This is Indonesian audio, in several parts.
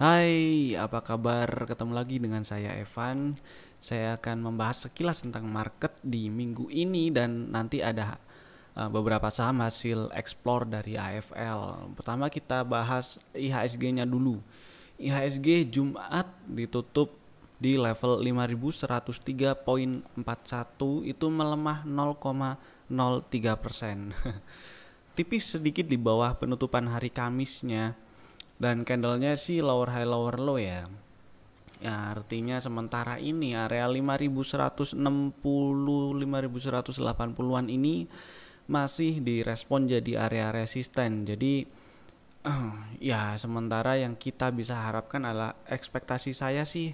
Hai, apa kabar? Ketemu lagi dengan saya Evan. Saya akan membahas sekilas tentang market di minggu ini dan nanti ada eh, beberapa saham hasil explore dari AFL. Pertama kita bahas IHSG-nya dulu. IHSG Jumat ditutup di level 5103.41 itu melemah 0,03 persen. Tipis sedikit di bawah penutupan hari Kamisnya dan candlenya sih lower high lower low ya ya artinya sementara ini area 5160 5180-an ini masih direspon jadi area resisten jadi ya sementara yang kita bisa harapkan adalah ekspektasi saya sih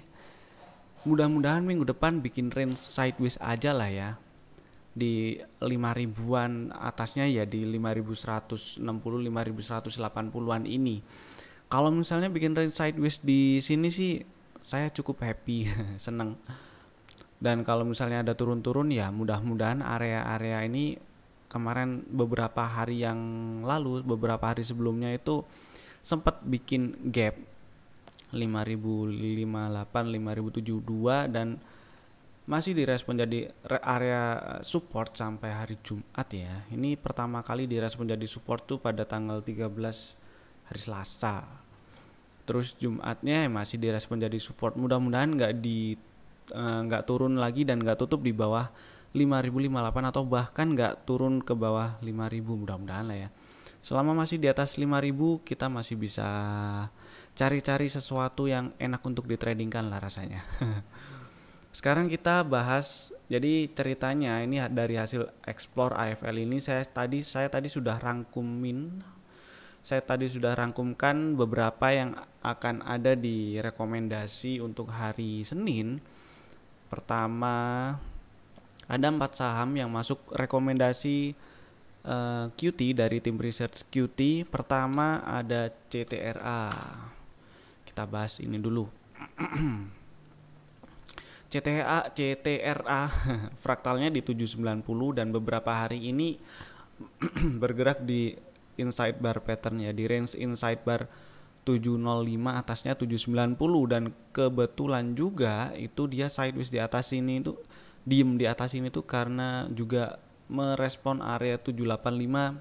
mudah-mudahan minggu depan bikin range sideways aja lah ya di 5000-an atasnya ya di 5160 5180-an ini kalau misalnya bikin range sideways di sini sih saya cukup happy, seneng. Dan kalau misalnya ada turun-turun ya mudah-mudahan area-area ini kemarin beberapa hari yang lalu, beberapa hari sebelumnya itu sempat bikin gap 5058 5072 dan masih direspon jadi area support sampai hari Jumat ya. Ini pertama kali direspon jadi support tuh pada tanggal 13 hari Selasa terus Jumatnya ya masih direspon jadi support mudah-mudahan nggak di eh, nggak uh, turun lagi dan nggak tutup di bawah 5058 atau bahkan nggak turun ke bawah 5000 mudah-mudahan lah ya selama masih di atas 5000 kita masih bisa cari-cari sesuatu yang enak untuk ditradingkan lah rasanya sekarang kita bahas jadi ceritanya ini dari hasil explore AFL ini saya tadi saya tadi sudah rangkumin saya tadi sudah rangkumkan beberapa yang akan ada di rekomendasi untuk hari Senin. Pertama, ada empat saham yang masuk rekomendasi uh, eh, QT dari tim research QT. Pertama ada CTRA. Kita bahas ini dulu. CTA, CTRA fraktalnya di 790 dan beberapa hari ini bergerak di inside bar pattern ya di range inside bar 705 atasnya 790 dan kebetulan juga itu dia sideways di atas sini itu diem di atas sini tuh karena juga merespon area 785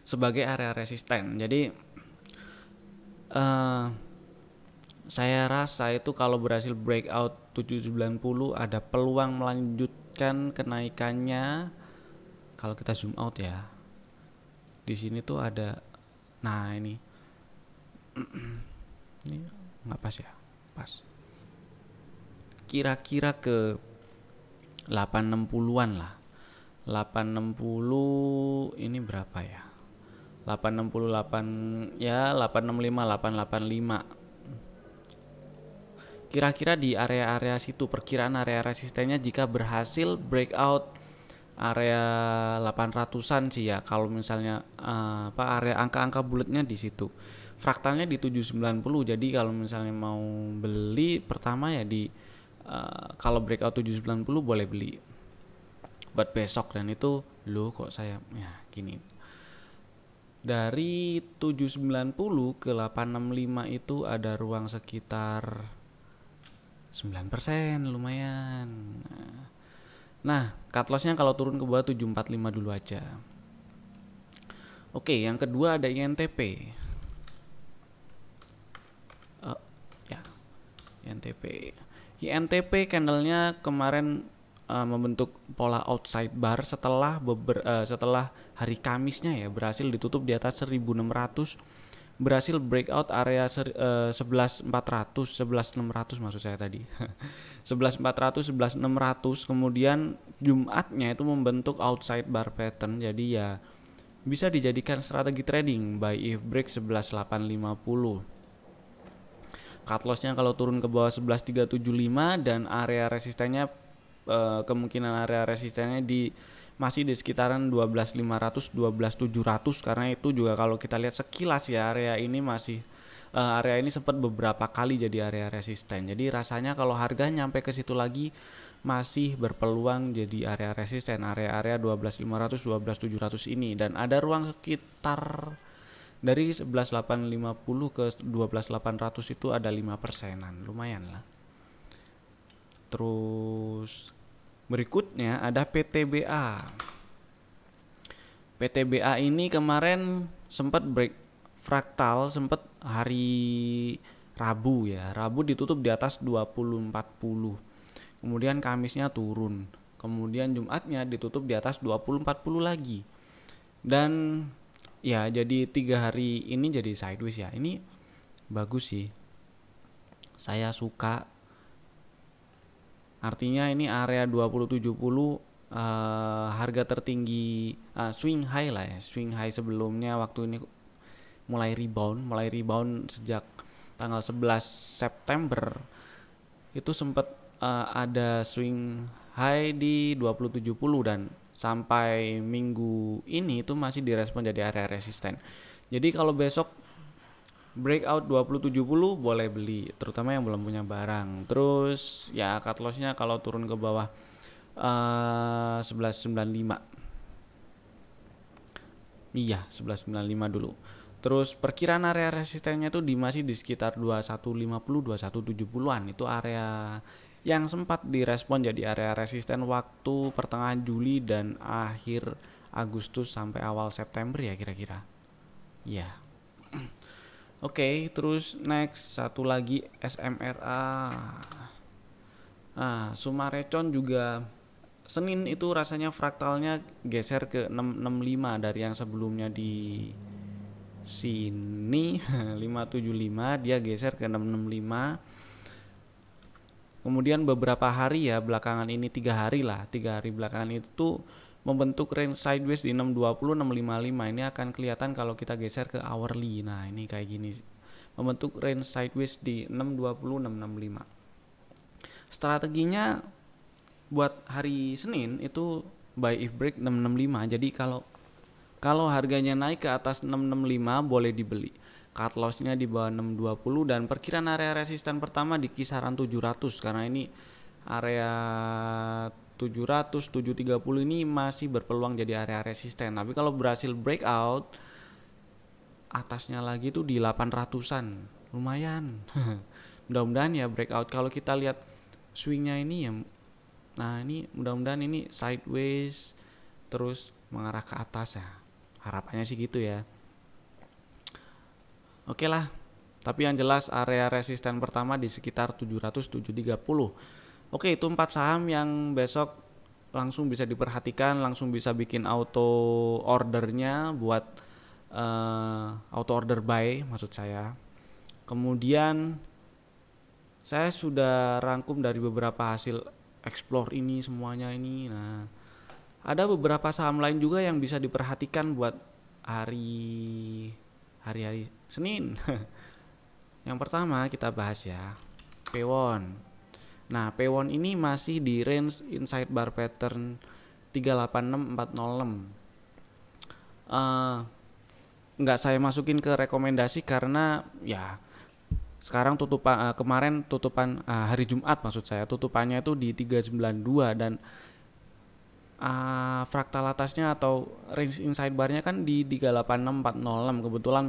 sebagai area resisten. Jadi uh, saya rasa itu kalau berhasil breakout 790 ada peluang melanjutkan kenaikannya kalau kita zoom out ya di sini tuh ada nah ini ini nggak pas ya pas kira-kira ke 860-an lah 860 ini berapa ya 868 ya 865 885 kira-kira di area-area situ perkiraan area resistennya jika berhasil breakout area 800-an sih ya kalau misalnya uh, apa area angka-angka bulatnya di situ. Fraktalnya di 790. Jadi kalau misalnya mau beli pertama ya di uh, kalau breakout 790 boleh beli buat besok dan itu lo kok saya ya gini. Dari 790 ke 865 itu ada ruang sekitar 9% lumayan. Nah, Nah, cut lossnya kalau turun ke bawah 745 dulu aja. Oke, yang kedua ada INTP. Uh, eh, ya, INTP. INTP candlenya kemarin uh, membentuk pola outside bar setelah beber, uh, setelah hari Kamisnya ya berhasil ditutup di atas 1600 berhasil breakout area eh, ratus uh, 11400 11600 maksud saya tadi 11400 11600 kemudian Jumatnya itu membentuk outside bar pattern jadi ya bisa dijadikan strategi trading buy if break 11850 cut lossnya kalau turun ke bawah 11375 dan area resistennya uh, kemungkinan area resistennya di masih di sekitaran 12.500 12.700 karena itu juga kalau kita lihat sekilas ya area ini masih uh, area ini sempat beberapa kali jadi area resisten. Jadi rasanya kalau harga nyampe ke situ lagi masih berpeluang jadi area resisten area-area 12500 12700 ini dan ada ruang sekitar dari 11850 ke 12800 itu ada 5 persenan lumayan lah terus Berikutnya ada PTBA. PTBA ini kemarin sempat break fraktal sempat hari Rabu ya. Rabu ditutup di atas 2040. Kemudian Kamisnya turun. Kemudian Jumatnya ditutup di atas 2040 lagi. Dan ya jadi tiga hari ini jadi sideways ya. Ini bagus sih. Saya suka Artinya ini area 2070 uh, eh, harga tertinggi uh, swing high lah ya. Swing high sebelumnya waktu ini mulai rebound, mulai rebound sejak tanggal 11 September itu sempat uh, eh, ada swing high di 2070 dan sampai minggu ini itu masih direspon jadi area resisten. Jadi kalau besok Breakout 2070 boleh beli, terutama yang belum punya barang. Terus ya cut nya kalau turun ke bawah uh, eh, 1195. Iya, 1195 dulu. Terus perkiraan area resistennya itu di masih di sekitar 2150 2170-an. Itu area yang sempat direspon jadi area resisten waktu pertengahan Juli dan akhir Agustus sampai awal September ya kira-kira. Ya. Yeah. Oke, okay, terus next satu lagi SMRA. Nah, Sumarecon juga Senin itu rasanya fraktalnya geser ke 665 dari yang sebelumnya di sini 575 dia geser ke 665. Kemudian beberapa hari ya belakangan ini tiga hari lah, tiga hari belakangan itu membentuk range sideways di 620 655 ini akan kelihatan kalau kita geser ke hourly nah ini kayak gini membentuk range sideways di 620 665 strateginya buat hari Senin itu buy if break 665 jadi kalau kalau harganya naik ke atas 665 boleh dibeli cut lossnya di bawah 620 dan perkiraan area resisten pertama di kisaran 700 karena ini area 700, 730 ini masih berpeluang jadi area resisten. Tapi kalau berhasil breakout atasnya lagi tuh di 800-an. Lumayan. mudah-mudahan ya breakout. Kalau kita lihat swingnya ini ya nah ini mudah-mudahan ini sideways terus mengarah ke atas ya. Harapannya sih gitu ya. Oke okay lah. Tapi yang jelas area resisten pertama di sekitar 700 730 oke itu empat saham yang besok langsung bisa diperhatikan, langsung bisa bikin auto ordernya buat uh, auto order buy maksud saya. Kemudian saya sudah rangkum dari beberapa hasil explore ini semuanya ini. Nah, ada beberapa saham lain juga yang bisa diperhatikan buat hari hari-hari Senin. yang pertama kita bahas ya, Pewon. Nah, P1 ini masih di range inside bar pattern 386406. Uh, eh, nggak saya masukin ke rekomendasi karena ya sekarang tutupan uh, kemarin tutupan uh, hari Jumat maksud saya tutupannya itu di 392 dan uh, fraktal atasnya atau range inside barnya kan di 386406 kebetulan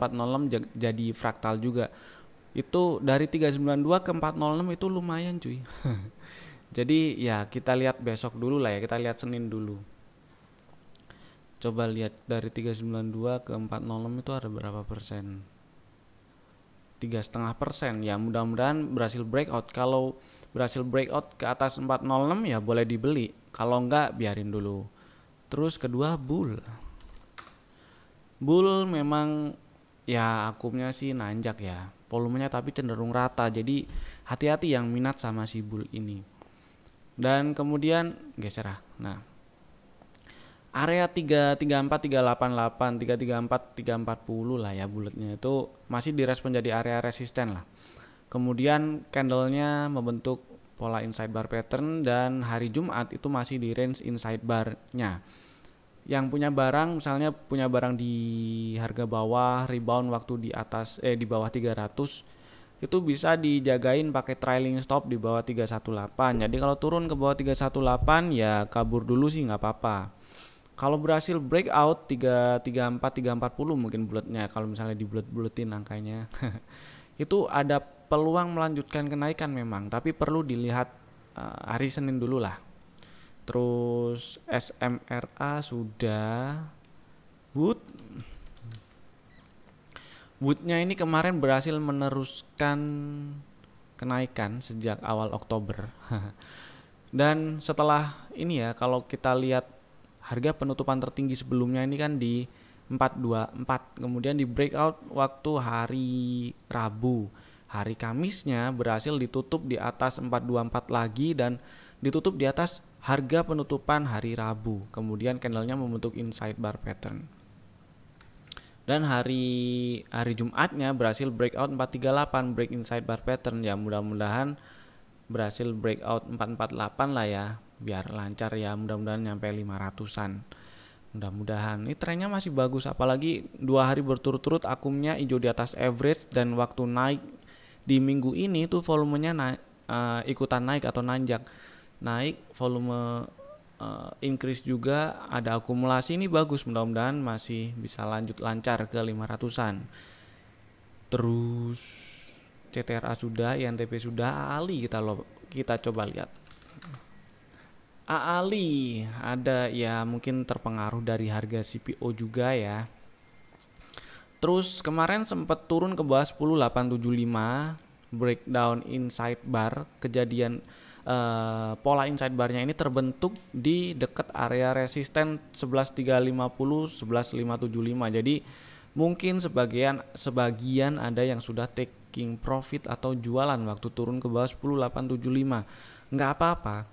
406 jadi fraktal juga itu dari 392 ke 406 itu lumayan cuy jadi ya kita lihat besok dulu lah ya kita lihat Senin dulu coba lihat dari 392 ke 406 itu ada berapa persen tiga setengah persen ya mudah-mudahan berhasil breakout kalau berhasil breakout ke atas 406 ya boleh dibeli kalau enggak biarin dulu terus kedua bull bull memang ya akumnya sih nanjak ya volumenya tapi cenderung rata jadi hati-hati yang minat sama si bull ini dan kemudian geser ah nah area 334 388 334 340 lah ya bulatnya itu masih direspon jadi area resisten lah kemudian candlenya membentuk pola inside bar pattern dan hari Jumat itu masih di range inside barnya nya yang punya barang misalnya punya barang di harga bawah rebound waktu di atas eh di bawah 300 itu bisa dijagain pakai trailing stop di bawah 318 jadi kalau turun ke bawah 318 ya kabur dulu sih nggak apa-apa kalau berhasil breakout 334 340 mungkin bulatnya kalau misalnya dibulat-buletin angkanya itu ada peluang melanjutkan kenaikan memang tapi perlu dilihat uh, hari Senin dulu lah terus SMRA sudah Wood Woodnya ini kemarin berhasil meneruskan kenaikan sejak awal Oktober dan setelah ini ya kalau kita lihat harga penutupan tertinggi sebelumnya ini kan di 424 kemudian di breakout waktu hari Rabu hari Kamisnya berhasil ditutup di atas 424 lagi dan ditutup di atas harga penutupan hari Rabu. Kemudian candlenya membentuk inside bar pattern. Dan hari hari Jumatnya berhasil breakout 438 break inside bar pattern ya mudah-mudahan berhasil breakout 448 lah ya biar lancar ya mudah-mudahan nyampe 500-an mudah-mudahan ini trennya masih bagus apalagi dua hari berturut-turut akumnya hijau di atas average dan waktu naik di minggu ini tuh volumenya naik uh, ikutan naik atau nanjak naik volume uh, increase juga ada akumulasi ini bagus mudah-mudahan masih bisa lanjut lancar ke 500-an terus CTRA sudah INTP sudah AALI kita lo kita coba lihat AALI ada ya mungkin terpengaruh dari harga CPO juga ya Terus kemarin sempat turun ke bawah 10875 breakdown inside bar kejadian uh, pola inside barnya ini terbentuk di dekat area resisten 11350 11575 jadi mungkin sebagian sebagian ada yang sudah taking profit atau jualan waktu turun ke bawah 10875 nggak apa-apa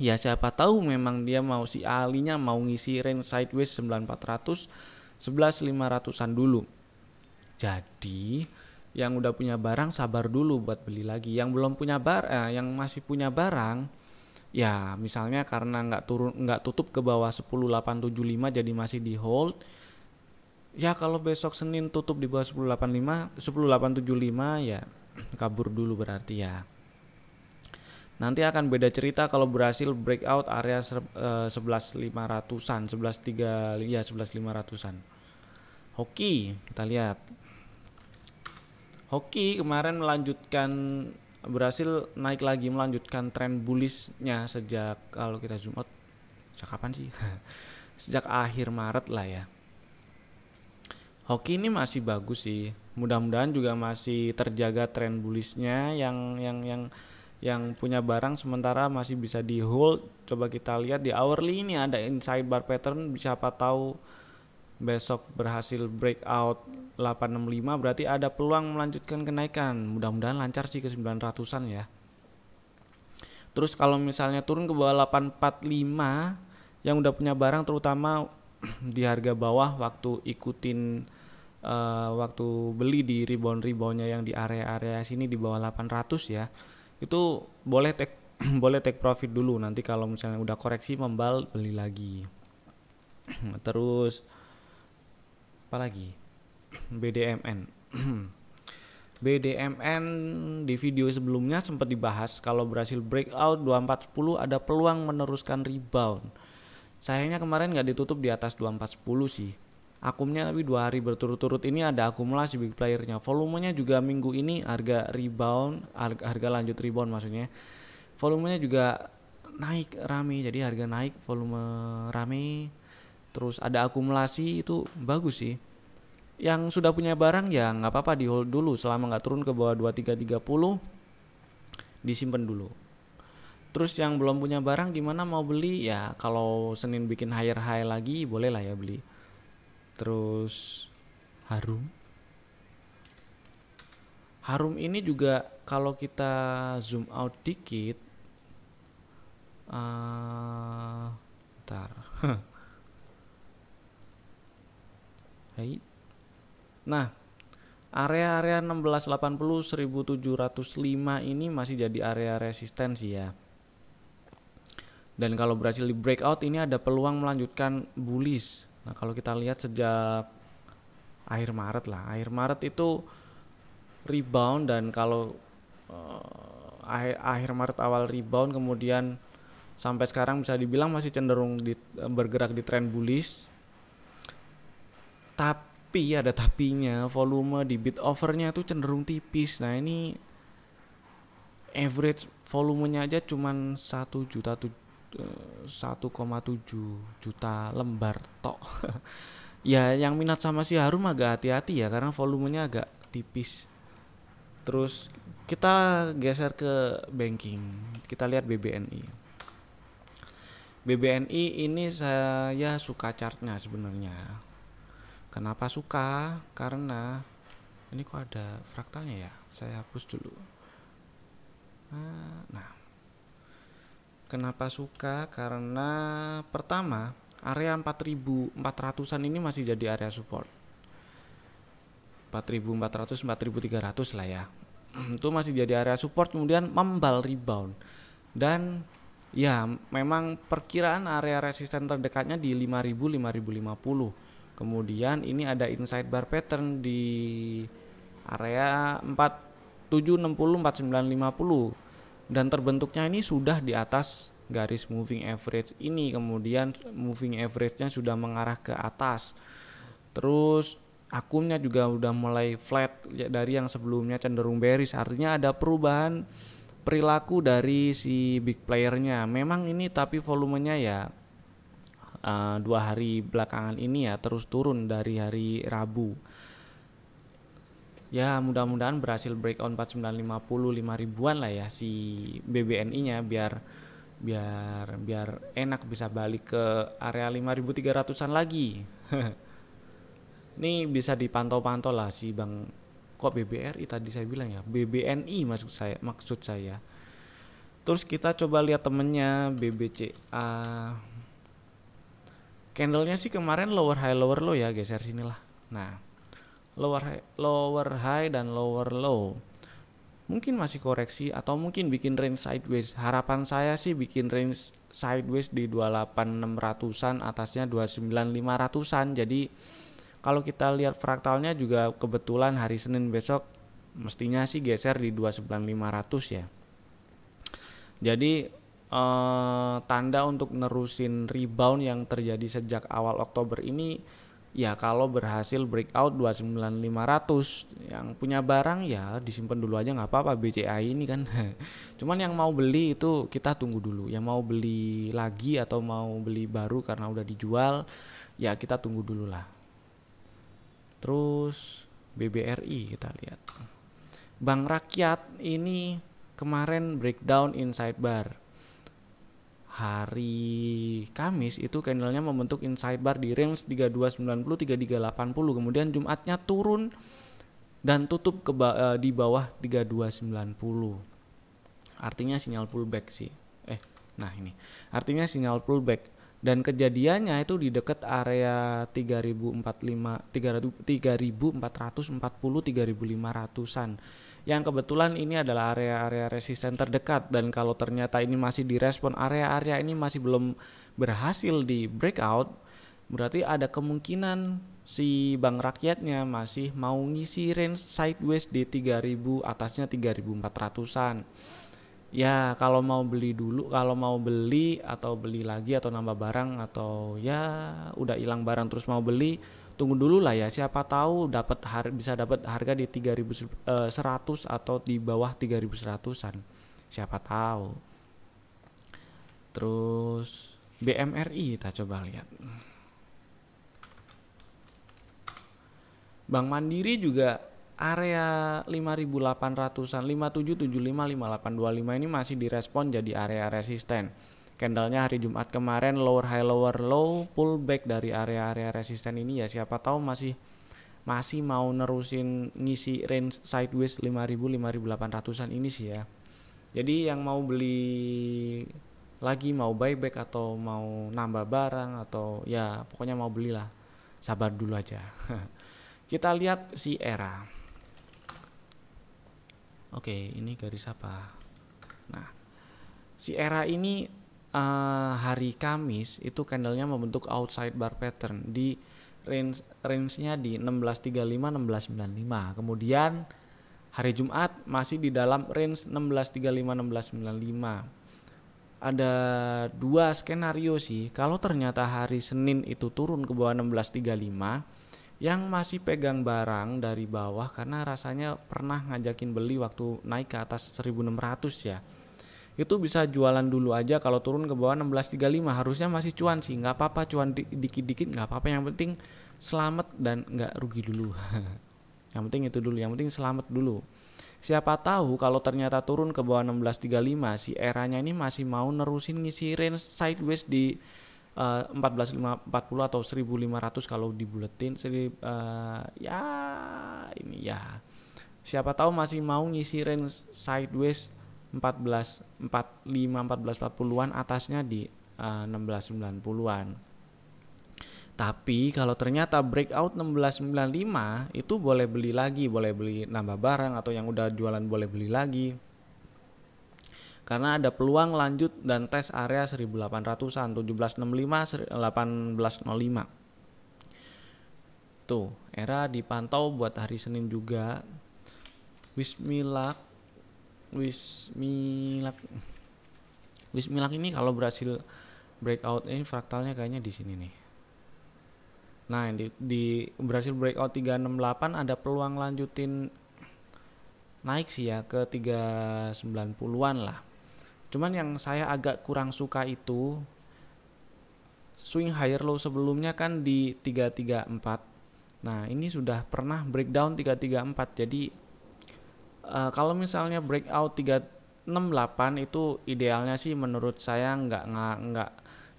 ya siapa tahu memang dia mau si alinya mau ngisi range sideways 9400 11500-an dulu jadi yang udah punya barang sabar dulu buat beli lagi yang belum punya bar eh, yang masih punya barang ya misalnya karena nggak turun nggak tutup ke bawah 10875 jadi masih di hold ya kalau besok Senin tutup di bawah 1085, 10875 ya kabur dulu berarti ya nanti akan beda cerita kalau berhasil breakout area 11500-an 113 ya 11500-an Oke, kita lihat hoki kemarin melanjutkan berhasil naik lagi melanjutkan tren bullishnya sejak kalau kita zoom out sejak kapan sih? sejak akhir Maret lah ya. Hoki ini masih bagus sih. Mudah-mudahan juga masih terjaga tren bullishnya yang yang yang yang punya barang sementara masih bisa di hold. Coba kita lihat di hourly ini ada inside bar pattern siapa tahu besok berhasil breakout 865 berarti ada peluang melanjutkan kenaikan. Mudah-mudahan lancar sih ke 900-an ya. Terus kalau misalnya turun ke bawah 845 yang udah punya barang terutama di harga bawah waktu ikutin uh, waktu beli di rebound-reboundnya yang di area-area sini di bawah 800 ya. Itu boleh take boleh take profit dulu nanti kalau misalnya udah koreksi membal beli lagi. Terus apalagi BDMN BDMN di video sebelumnya sempat dibahas kalau berhasil breakout 2410 ada peluang meneruskan rebound sayangnya kemarin nggak ditutup di atas 2410 sih akumnya tapi dua hari berturut-turut ini ada akumulasi big playernya volumenya juga minggu ini harga rebound harga lanjut rebound maksudnya volumenya juga naik rame jadi harga naik volume rame terus ada akumulasi itu bagus sih yang sudah punya barang ya nggak apa-apa di hold dulu selama nggak turun ke bawah 2330 disimpan dulu terus yang belum punya barang gimana mau beli ya kalau Senin bikin higher high lagi boleh lah ya beli terus harum harum ini juga kalau kita zoom out dikit uh, eh, ntar Baik. Nah, area-area 1680 1705 ini masih jadi area resistensi ya. Dan kalau berhasil di breakout ini ada peluang melanjutkan bullish. Nah, kalau kita lihat sejak akhir Maret lah. Akhir Maret itu rebound dan kalau uh, akhir akhir Maret awal rebound kemudian sampai sekarang bisa dibilang masih cenderung di, bergerak di tren bullish tapi ada tapinya volume di beat overnya tuh cenderung tipis nah ini average volumenya aja cuman satu juta eh, koma 1,7 juta lembar tok ya yang minat sama si Harum agak hati-hati ya karena volumenya agak tipis terus kita geser ke banking kita lihat BBNI BBNI ini saya suka chartnya sebenarnya Kenapa suka? Karena ini kok ada fraktalnya ya? Saya hapus dulu. Ah, nah, kenapa suka? Karena pertama, area 4400-an ini masih jadi area support. 4400 4300 lah ya. Itu masih jadi area support kemudian membal rebound. Dan ya memang perkiraan area resisten terdekatnya di 5000 5050 Kemudian ini ada inside bar pattern di area 4760 4950 dan terbentuknya ini sudah di atas garis moving average ini kemudian moving average-nya sudah mengarah ke atas. Terus akumnya juga sudah mulai flat dari yang sebelumnya cenderung bearish artinya ada perubahan perilaku dari si big player nya memang ini tapi volumenya ya uh, dua hari belakangan ini ya terus turun dari hari Rabu ya mudah-mudahan berhasil break on 4950 5 ribuan lah ya si BBNI nya biar biar biar enak bisa balik ke area 5300an lagi ini bisa dipantau-pantau lah si Bang kok BBRI tadi saya bilang ya BBNI maksud saya maksud saya terus kita coba lihat temennya BBCA Candlenya sih kemarin lower high lower low ya geser sinilah. Nah lower high, lower high dan lower low mungkin masih koreksi atau mungkin bikin range sideways. Harapan saya sih bikin range sideways di 28600-an atasnya 29500-an. Jadi kalau kita lihat fraktalnya juga kebetulan hari Senin besok mestinya sih geser di 29500 ya. Jadi Eh, tanda untuk nerusin rebound yang terjadi sejak awal Oktober ini ya kalau berhasil breakout 29500 yang punya barang ya disimpan dulu aja nggak apa-apa BCA ini kan cuman yang mau beli itu kita tunggu dulu yang mau beli lagi atau mau beli baru karena udah dijual ya kita tunggu dulu lah terus BBRI kita lihat Bank Rakyat ini kemarin breakdown inside bar hari Kamis itu candlenya membentuk inside bar di range 3290 3380 kemudian Jumatnya turun dan tutup ke ba eh, di bawah 3290 artinya sinyal pullback sih eh nah ini artinya sinyal pullback dan kejadiannya itu di dekat area 3045 3440 3500-an yang kebetulan ini adalah area-area resisten terdekat dan kalau ternyata ini masih direspon area-area ini masih belum berhasil di breakout berarti ada kemungkinan si bank rakyatnya masih mau ngisi range sideways di 3000 atasnya 3400-an. Ya, kalau mau beli dulu, kalau mau beli atau beli lagi atau nambah barang atau ya udah hilang barang terus mau beli tunggu dulu lah ya siapa tahu dapat har bisa dapat harga di 3100 eh, atau di bawah 3100-an siapa tahu terus BMRI kita coba lihat Bank Mandiri juga area 5800-an 5775 5825 ini masih direspon jadi area resisten candlenya hari Jumat kemarin lower high lower low pullback dari area-area resisten ini ya siapa tahu masih masih mau nerusin ngisi range sideways 5000 5800-an ini sih ya. Jadi yang mau beli lagi mau buyback atau mau nambah barang atau ya pokoknya mau belilah. Sabar dulu aja. Kita lihat si era. Oke, ini garis apa? Nah, si era ini uh, hari Kamis itu candlenya membentuk outside bar pattern di range range-nya di 1635 1695. Kemudian hari Jumat masih di dalam range 1635 1695. Ada dua skenario sih. Kalau ternyata hari Senin itu turun ke bawah 1635 yang masih pegang barang dari bawah karena rasanya pernah ngajakin beli waktu naik ke atas 1600 ya itu bisa jualan dulu aja kalau turun ke bawah 1635 harusnya masih cuan sih nggak apa-apa cuan dikit-dikit nggak apa-apa yang penting selamat dan nggak rugi dulu yang penting itu dulu yang penting selamat dulu siapa tahu kalau ternyata turun ke bawah 1635 si eranya ini masih mau nerusin ngisi range sideways di eh, uh, 1440 atau 1500 kalau dibuletin seri uh, ya ini ya siapa tahu masih mau ngisi range sideways 14 45 1440-an atasnya di uh, eh, 1690-an. Tapi kalau ternyata breakout 1695 itu boleh beli lagi, boleh beli nambah barang atau yang udah jualan boleh beli lagi. Karena ada peluang lanjut dan tes area 1800-an 1765 1805. Tuh, era dipantau buat hari Senin juga. Bismillah Wismilak Wismilak ini kalau berhasil breakout ini fraktalnya kayaknya di sini nih nah di, di berhasil breakout 368 ada peluang lanjutin naik sih ya ke 390-an lah cuman yang saya agak kurang suka itu swing higher low sebelumnya kan di 334 nah ini sudah pernah breakdown 334 jadi uh, kalau misalnya breakout 368 itu idealnya sih menurut saya nggak nggak nggak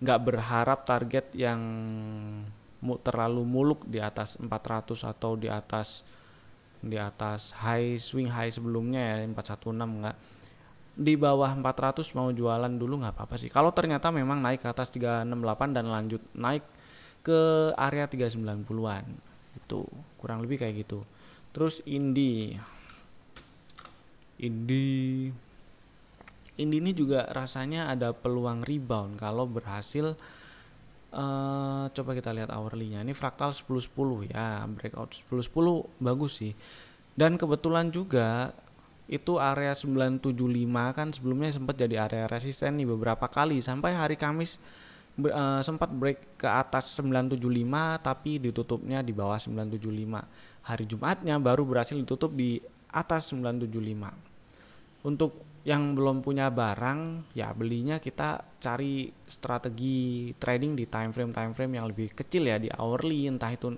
nggak berharap target yang terlalu muluk di atas 400 atau di atas di atas high swing high sebelumnya ya 416 enggak di bawah 400 mau jualan dulu nggak apa-apa sih kalau ternyata memang naik ke atas 368 dan lanjut naik ke area 390-an itu kurang lebih kayak gitu terus indie Indi Indi ini juga rasanya ada peluang rebound kalau berhasil uh, coba kita lihat hourly-nya ini fraktal 10-10 ya breakout 10-10 bagus sih dan kebetulan juga itu area 975 kan sebelumnya sempat jadi area resisten nih beberapa kali sampai hari Kamis uh, sempat break ke atas 975 tapi ditutupnya di bawah 975 hari Jumatnya baru berhasil ditutup di atas 975 untuk yang belum punya barang ya belinya kita cari strategi trading di time frame time frame yang lebih kecil ya di hourly entah itu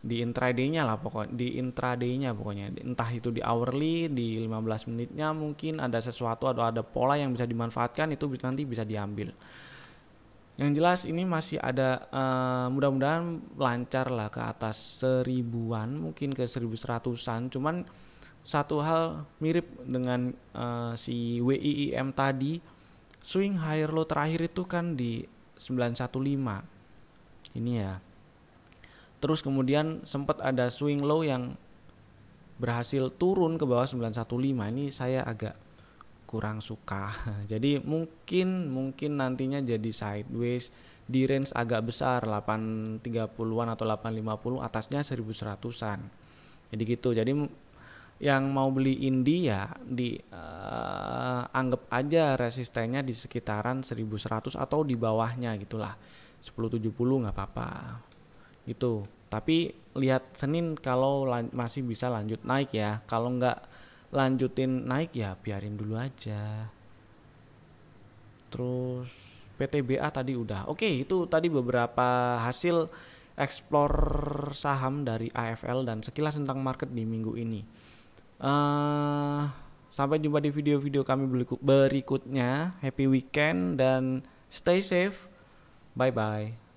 di intradaynya lah pokoknya di intradaynya pokoknya entah itu di hourly di 15 menitnya mungkin ada sesuatu atau ada pola yang bisa dimanfaatkan itu nanti bisa diambil yang jelas ini masih ada uh, mudah-mudahan lancar lah ke atas seribuan mungkin ke seribu seratusan cuman satu hal mirip dengan uh, si WIIM tadi swing higher low terakhir itu kan di 915 ini ya terus kemudian sempat ada swing low yang berhasil turun ke bawah 915 ini saya agak kurang suka jadi mungkin mungkin nantinya jadi sideways di range agak besar 830-an atau 850 atasnya 1100-an jadi gitu jadi yang mau beli ya di uh, anggap aja resistennya di sekitaran 1100 atau di bawahnya gitulah 1070 nggak apa-apa gitu tapi lihat Senin kalau masih bisa lanjut naik ya kalau nggak lanjutin naik ya biarin dulu aja terus PTBA tadi udah oke okay, itu tadi beberapa hasil eksplor saham dari AFL dan sekilas tentang market di minggu ini Uh, sampai jumpa di video-video kami berikutnya. Happy weekend dan stay safe. Bye bye.